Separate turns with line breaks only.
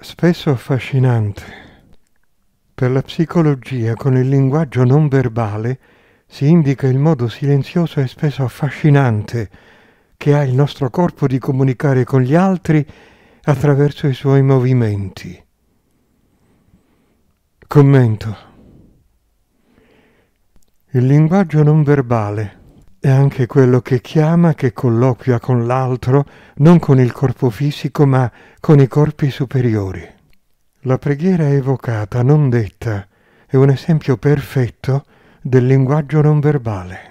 spesso affascinante. Per la psicologia, con il linguaggio non verbale, si indica il modo silenzioso e spesso affascinante che ha il nostro corpo di comunicare con gli altri attraverso i suoi movimenti. Commento. Il linguaggio non verbale è anche quello che chiama, che colloquia con l'altro, non con il corpo fisico, ma con i corpi superiori. La preghiera evocata, non detta, è un esempio perfetto del linguaggio non verbale.